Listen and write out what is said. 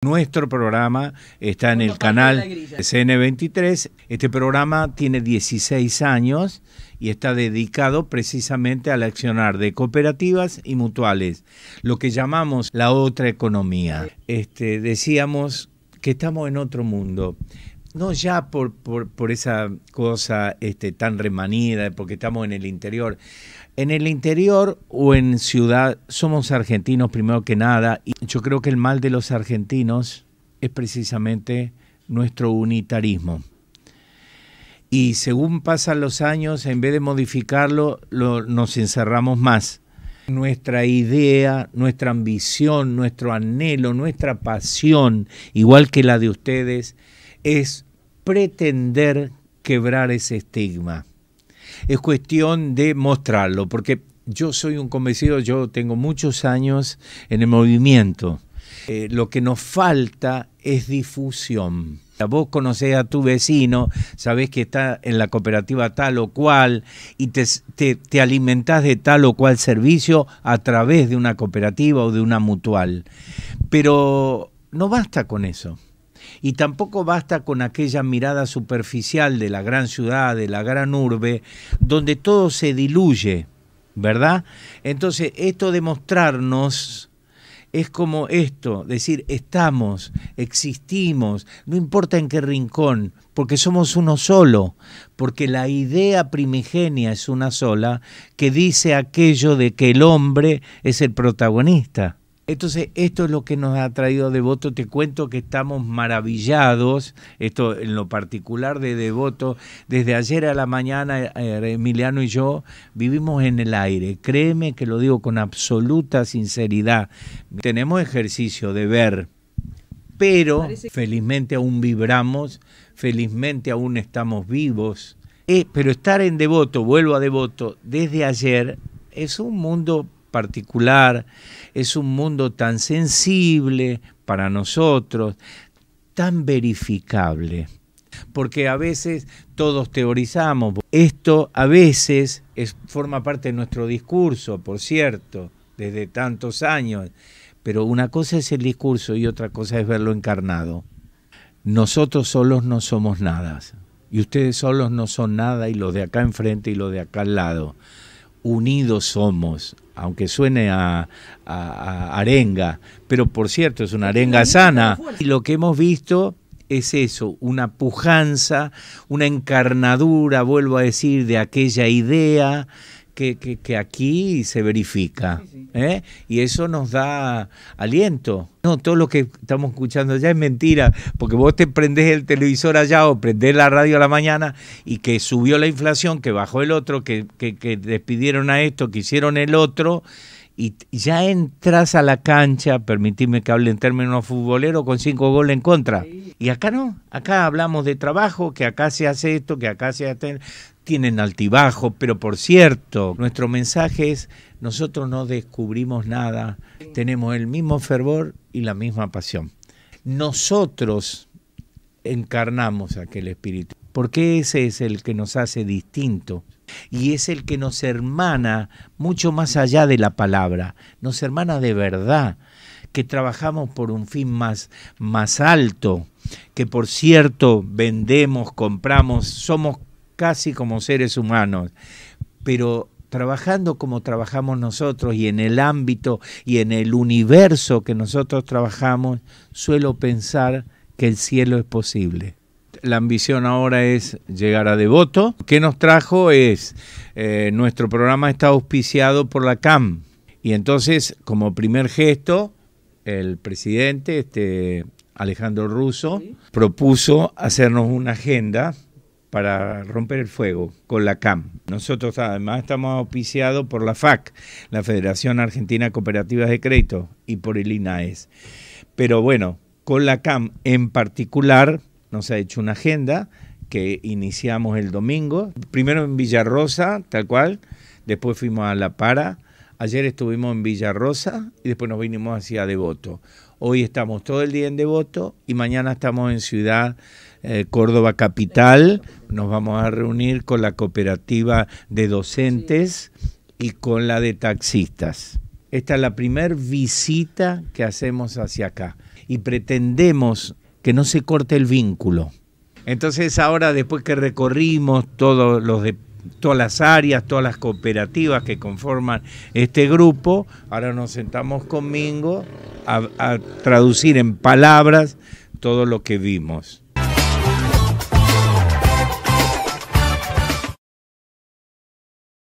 Nuestro programa está en el canal CN23. Este programa tiene 16 años y está dedicado precisamente al accionar de cooperativas y mutuales, lo que llamamos la otra economía. Este, decíamos que estamos en otro mundo, no ya por, por, esa cosa este, tan remanida, porque estamos en el interior. En el interior o en ciudad somos argentinos primero que nada y yo creo que el mal de los argentinos es precisamente nuestro unitarismo. Y según pasan los años, en vez de modificarlo, nos encerramos más. Nuestra idea, nuestra ambición, nuestro anhelo, nuestra pasión, igual que la de ustedes, es pretender quebrar ese estigma. Es cuestión de mostrarlo, porque yo soy un convencido, yo tengo muchos años en el movimiento. Eh, lo que nos falta es difusión. Vos conocés a tu vecino, sabés que está en la cooperativa tal o cual y te alimentás de tal o cual servicio a través de una cooperativa o de una mutual. Pero no basta con eso y tampoco basta con aquella mirada superficial de la gran ciudad, de la gran urbe, donde todo se diluye, ¿verdad? Entonces, esto de mostrarnos es como esto, decir, estamos, existimos, no importa en qué rincón, porque somos uno solo, porque la idea primigenia es una sola, que dice aquello de que el hombre es el protagonista. Entonces, esto es lo que nos ha traído Devoto. Te cuento que estamos maravillados, esto en lo particular de Devoto. Desde ayer a la mañana, eh, Emiliano y yo vivimos en el aire. Créeme que lo digo con absoluta sinceridad. Tenemos ejercicio de ver, pero felizmente aún vibramos, felizmente aún estamos vivos. Eh, pero estar en Devoto, vuelvo a Devoto, desde ayer es un mundo particular, es un mundo tan sensible para nosotros, tan verificable. Porque a veces todos teorizamos. Esto a veces es, forma parte de nuestro discurso, por cierto, desde tantos años. Pero una cosa es el discurso y otra cosa es verlo encarnado. Nosotros solos no somos nada. Y ustedes solos no son nada y los de acá enfrente y los de acá al lado unidos somos, aunque suene a, arenga, pero por cierto es una arenga sana. Y lo que hemos visto es eso, una pujanza, una encarnadura, vuelvo a decir, de aquella idea que, aquí se verifica. ¿eh? Y eso nos da aliento. No, todo lo que estamos escuchando ya es mentira, porque vos te prendés el televisor allá o prendés la radio a la mañana y que subió la inflación, que bajó el otro, que, que despidieron a esto, que hicieron el otro y ya entras a la cancha, permitidme que hable en términos futboleros, con cinco goles en contra. Y acá no, acá hablamos de trabajo, que acá se hace esto, que acá se hace tienen altibajo, pero por cierto, nuestro mensaje es, nosotros no descubrimos nada, tenemos el mismo fervor y la misma pasión. Nosotros encarnamos aquel espíritu, porque ese es el que nos hace distinto y es el que nos hermana mucho más allá de la palabra, nos hermana de verdad, que trabajamos por un fin más, más alto, que por cierto vendemos, compramos, somos casi como seres humanos, pero trabajando como trabajamos nosotros y en el ámbito y en el universo que nosotros trabajamos, suelo pensar que el cielo es posible. La ambición ahora es llegar a Devoto. ¿Qué nos trajo? Es eh, nuestro programa está auspiciado por la CAM. Y entonces, como primer gesto, el presidente, este Alejandro Russo, propuso hacernos una agenda para romper el fuego con la CAM. Nosotros además estamos auspiciados por la FAC, la Federación Argentina Cooperativas de Crédito, y por el INAES. Pero bueno, con la CAM en particular nos ha hecho una agenda que iniciamos el domingo, primero en Villarrosa, tal cual, después fuimos a La Para, Ayer estuvimos en Villa Rosa y después nos vinimos hacia Devoto. Hoy estamos todo el día en Devoto y mañana estamos en Ciudad eh, Córdoba Capital. Nos vamos a reunir con la cooperativa de docentes y con la de taxistas. Esta es la primera visita que hacemos hacia acá y pretendemos que no se corte el vínculo. Entonces ahora después que recorrimos todos los, departamentos, todas las áreas, todas las cooperativas que conforman este grupo. Ahora nos sentamos conmigo a, a traducir en palabras todo lo que vimos.